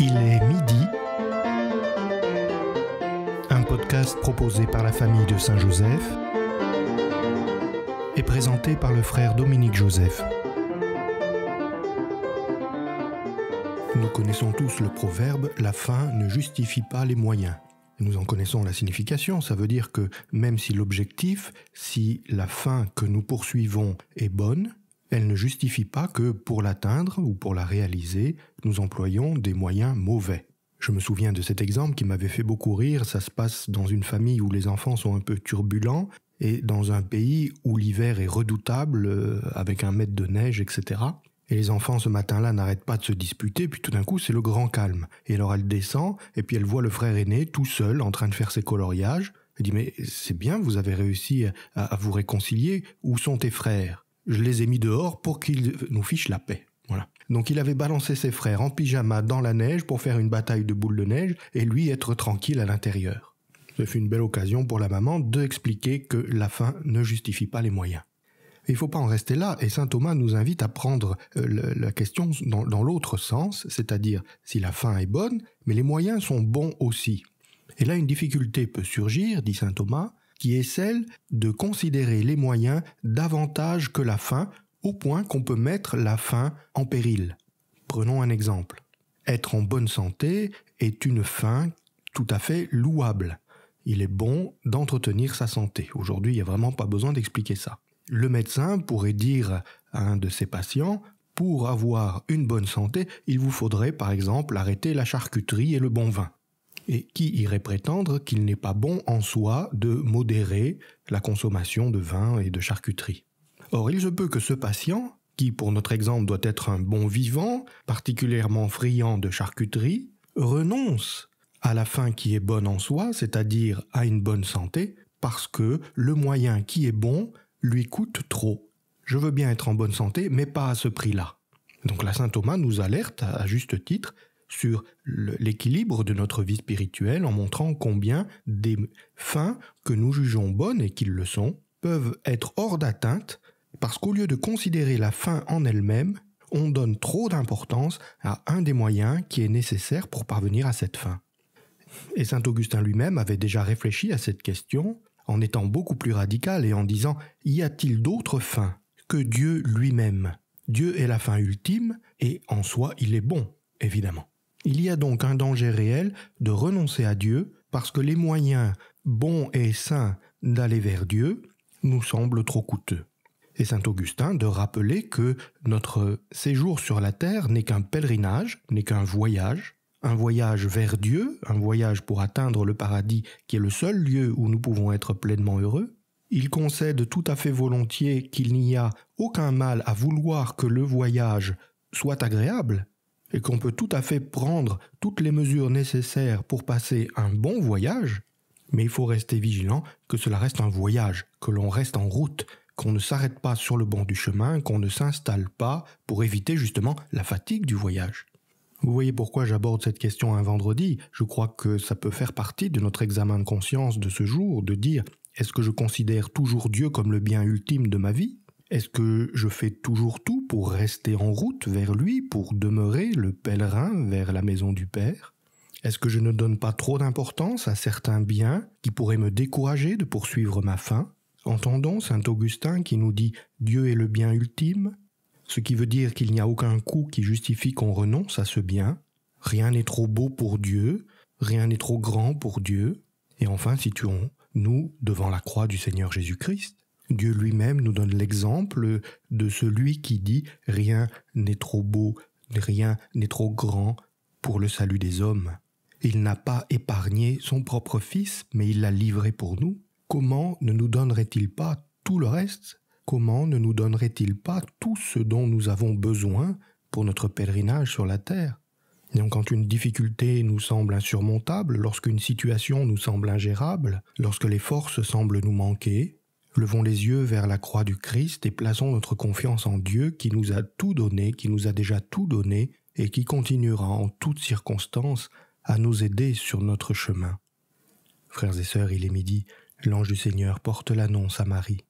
Il est midi. Un podcast proposé par la famille de Saint-Joseph et présenté par le frère Dominique Joseph. Nous connaissons tous le proverbe La fin ne justifie pas les moyens. Nous en connaissons la signification, ça veut dire que même si l'objectif, si la fin que nous poursuivons est bonne, elle ne justifie pas que, pour l'atteindre ou pour la réaliser, nous employons des moyens mauvais. Je me souviens de cet exemple qui m'avait fait beaucoup rire, ça se passe dans une famille où les enfants sont un peu turbulents, et dans un pays où l'hiver est redoutable, euh, avec un mètre de neige, etc. Et les enfants ce matin-là n'arrêtent pas de se disputer, puis tout d'un coup c'est le grand calme. Et alors elle descend, et puis elle voit le frère aîné tout seul en train de faire ses coloriages. Elle dit mais c'est bien, vous avez réussi à vous réconcilier, où sont tes frères je les ai mis dehors pour qu'ils nous fichent la paix. Voilà. Donc il avait balancé ses frères en pyjama dans la neige pour faire une bataille de boules de neige et lui être tranquille à l'intérieur. Ce fut une belle occasion pour la maman de expliquer que la fin ne justifie pas les moyens. Il ne faut pas en rester là, et saint Thomas nous invite à prendre euh, la question dans, dans l'autre sens, c'est-à-dire si la fin est bonne, mais les moyens sont bons aussi. Et là, une difficulté peut surgir, dit saint Thomas, qui est celle de considérer les moyens davantage que la fin, au point qu'on peut mettre la fin en péril. Prenons un exemple. Être en bonne santé est une fin tout à fait louable. Il est bon d'entretenir sa santé. Aujourd'hui, il n'y a vraiment pas besoin d'expliquer ça. Le médecin pourrait dire à un de ses patients, pour avoir une bonne santé, il vous faudrait par exemple arrêter la charcuterie et le bon vin et qui irait prétendre qu'il n'est pas bon en soi de modérer la consommation de vin et de charcuterie. Or, il se peut que ce patient, qui pour notre exemple doit être un bon vivant, particulièrement friand de charcuterie, renonce à la fin qui est bonne en soi, c'est-à-dire à une bonne santé, parce que le moyen qui est bon lui coûte trop. Je veux bien être en bonne santé, mais pas à ce prix-là. Donc la Saint Thomas nous alerte, à juste titre, sur l'équilibre de notre vie spirituelle en montrant combien des fins que nous jugeons bonnes et qu'ils le sont peuvent être hors d'atteinte parce qu'au lieu de considérer la fin en elle-même, on donne trop d'importance à un des moyens qui est nécessaire pour parvenir à cette fin. Et Saint Augustin lui-même avait déjà réfléchi à cette question en étant beaucoup plus radical et en disant Y a-t-il d'autres fins que Dieu lui-même Dieu est la fin ultime et en soi il est bon, évidemment. Il y a donc un danger réel de renoncer à Dieu parce que les moyens bons et sains d'aller vers Dieu nous semblent trop coûteux. Et saint Augustin de rappeler que notre séjour sur la terre n'est qu'un pèlerinage, n'est qu'un voyage, un voyage vers Dieu, un voyage pour atteindre le paradis qui est le seul lieu où nous pouvons être pleinement heureux. Il concède tout à fait volontiers qu'il n'y a aucun mal à vouloir que le voyage soit agréable, et qu'on peut tout à fait prendre toutes les mesures nécessaires pour passer un bon voyage, mais il faut rester vigilant que cela reste un voyage, que l'on reste en route, qu'on ne s'arrête pas sur le banc du chemin, qu'on ne s'installe pas pour éviter justement la fatigue du voyage. Vous voyez pourquoi j'aborde cette question un vendredi, je crois que ça peut faire partie de notre examen de conscience de ce jour, de dire est-ce que je considère toujours Dieu comme le bien ultime de ma vie est-ce que je fais toujours tout pour rester en route vers lui, pour demeurer le pèlerin vers la maison du Père Est-ce que je ne donne pas trop d'importance à certains biens qui pourraient me décourager de poursuivre ma fin Entendons Saint Augustin qui nous dit Dieu est le bien ultime, ce qui veut dire qu'il n'y a aucun coût qui justifie qu'on renonce à ce bien, rien n'est trop beau pour Dieu, rien n'est trop grand pour Dieu, et enfin situons-nous devant la croix du Seigneur Jésus-Christ. Dieu lui-même nous donne l'exemple de celui qui dit Rien n'est trop beau, rien n'est trop grand pour le salut des hommes. Il n'a pas épargné son propre Fils, mais il l'a livré pour nous. Comment ne nous donnerait-il pas tout le reste Comment ne nous donnerait-il pas tout ce dont nous avons besoin pour notre pèlerinage sur la terre donc quand une difficulté nous semble insurmontable, lorsqu'une situation nous semble ingérable, lorsque les forces semblent nous manquer, Levons les yeux vers la croix du Christ et plaçons notre confiance en Dieu qui nous a tout donné, qui nous a déjà tout donné et qui continuera en toutes circonstances à nous aider sur notre chemin. Frères et sœurs, il est midi, l'ange du Seigneur porte l'annonce à Marie.